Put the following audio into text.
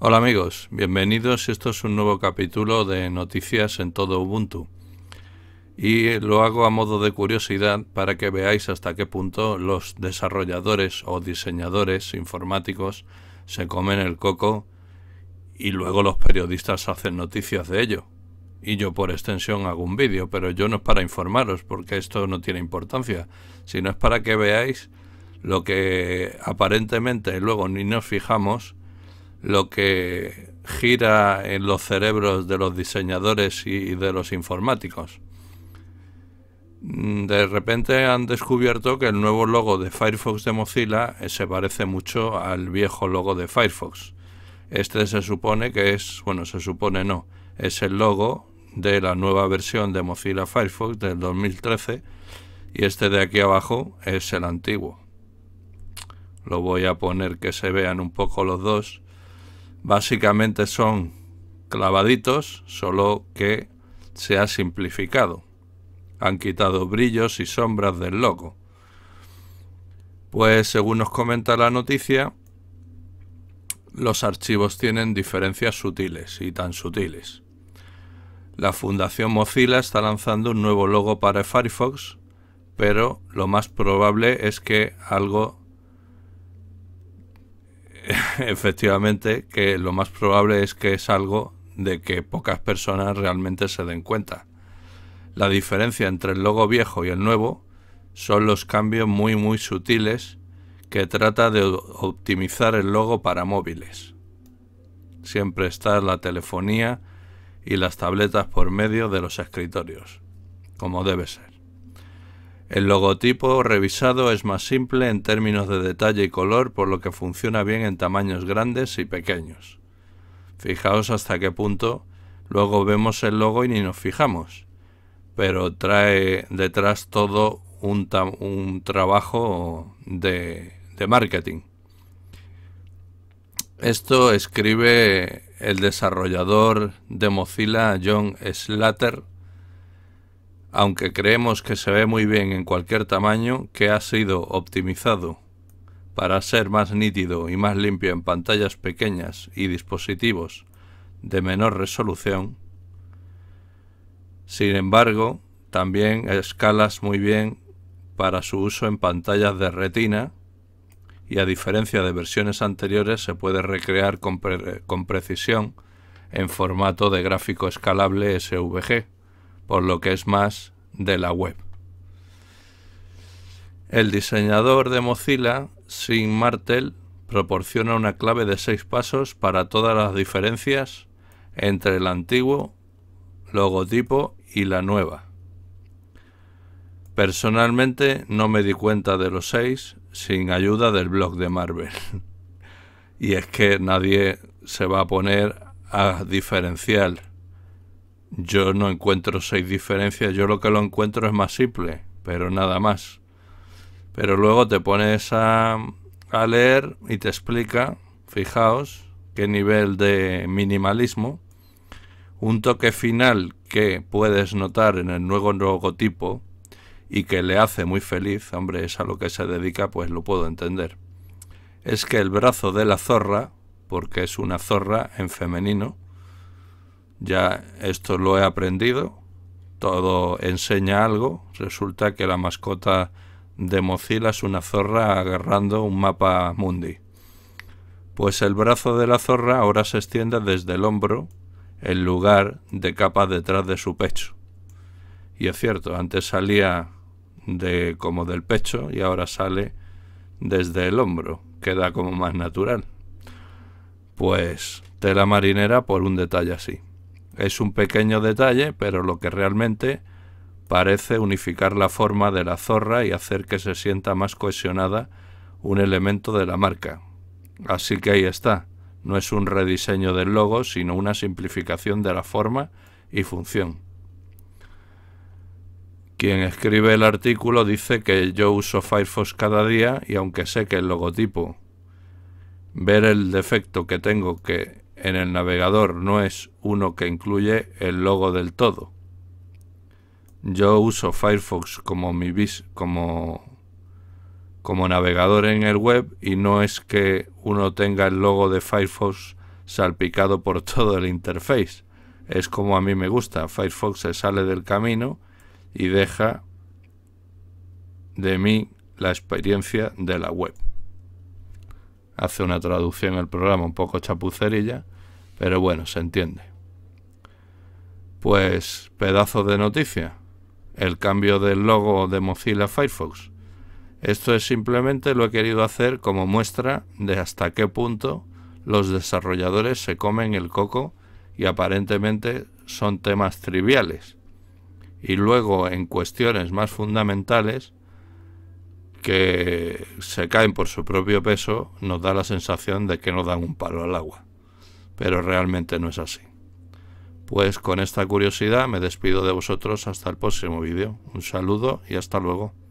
Hola amigos, bienvenidos. Esto es un nuevo capítulo de Noticias en todo Ubuntu. Y lo hago a modo de curiosidad para que veáis hasta qué punto los desarrolladores o diseñadores informáticos se comen el coco y luego los periodistas hacen noticias de ello. Y yo por extensión hago un vídeo, pero yo no es para informaros porque esto no tiene importancia, sino es para que veáis lo que aparentemente luego ni nos fijamos lo que gira en los cerebros de los diseñadores y de los informáticos. Mm, de repente han descubierto que el nuevo logo de Firefox de Mozilla eh, se parece mucho al viejo logo de Firefox. Este se supone que es, bueno, se supone no, es el logo de la nueva versión de Mozilla Firefox del 2013 y este de aquí abajo es el antiguo. Lo voy a poner que se vean un poco los dos básicamente son clavaditos, solo que se ha simplificado. Han quitado brillos y sombras del logo. Pues según nos comenta la noticia, los archivos tienen diferencias sutiles y tan sutiles. La Fundación Mozilla está lanzando un nuevo logo para Firefox, pero lo más probable es que algo efectivamente, que lo más probable es que es algo de que pocas personas realmente se den cuenta. La diferencia entre el logo viejo y el nuevo son los cambios muy muy sutiles que trata de optimizar el logo para móviles. Siempre está la telefonía y las tabletas por medio de los escritorios, como debe ser. El logotipo revisado es más simple en términos de detalle y color, por lo que funciona bien en tamaños grandes y pequeños. Fijaos hasta qué punto luego vemos el logo y ni nos fijamos, pero trae detrás todo un, trabajo de, de marketing. Esto escribe el desarrollador de Mozilla John Slater aunque creemos que se ve muy bien en cualquier tamaño, que ha sido optimizado para ser más nítido y más limpio en pantallas pequeñas y dispositivos de menor resolución. Sin embargo, también escalas muy bien para su uso en pantallas de retina y a diferencia de versiones anteriores se puede recrear con, con precisión en formato de gráfico escalable SVG por lo que es más de la web. El diseñador de Mozilla, Sin Martel, proporciona una clave de seis pasos para todas las diferencias entre el antiguo logotipo y la nueva. Personalmente no me di cuenta de los seis sin ayuda del blog de Marvel. y es que nadie se va a poner a diferenciar yo no encuentro seis diferencias, yo lo que lo encuentro es más simple, pero nada más. Pero luego te pones a, a leer y te explica, fijaos, qué nivel de minimalismo, un toque final que puedes notar en el nuevo logotipo y que le hace muy feliz, hombre, es a lo que se dedica, pues lo puedo entender. Es que el brazo de la zorra, porque es una zorra en femenino, ya esto lo he aprendido, todo enseña algo, resulta que la mascota de Mozilla es una zorra agarrando un mapa mundi. Pues el brazo de la zorra ahora se extiende desde el hombro en lugar de capa detrás de su pecho. Y es cierto, antes salía de como del pecho y ahora sale desde el hombro, queda como más natural. Pues tela marinera por un detalle así. Es un pequeño detalle, pero lo que realmente parece unificar la forma de la zorra y hacer que se sienta más cohesionada un elemento de la marca. Así que ahí está, no es un rediseño del logo, sino una simplificación de la forma y función. Quien escribe el artículo dice que yo uso Firefox cada día y aunque sé que el logotipo, ver el defecto que tengo que en el navegador no es uno que incluye el logo del todo. Yo uso Firefox como mi como, como navegador en el web y no es que uno tenga el logo de Firefox salpicado por todo el interface. Es como a mí me gusta. Firefox se sale del camino y deja de mí la experiencia de la web hace una traducción el programa un poco chapucerilla, pero bueno, se entiende. Pues pedazo de noticia. El cambio del logo de Mozilla Firefox. Esto es simplemente lo he querido hacer como muestra de hasta qué punto los desarrolladores se comen el coco y aparentemente son temas triviales. Y luego en cuestiones más fundamentales que se caen por su propio peso, nos da la sensación de que no dan un palo al agua. Pero realmente no es así. Pues con esta curiosidad me despido de vosotros hasta el próximo vídeo. Un saludo y hasta luego.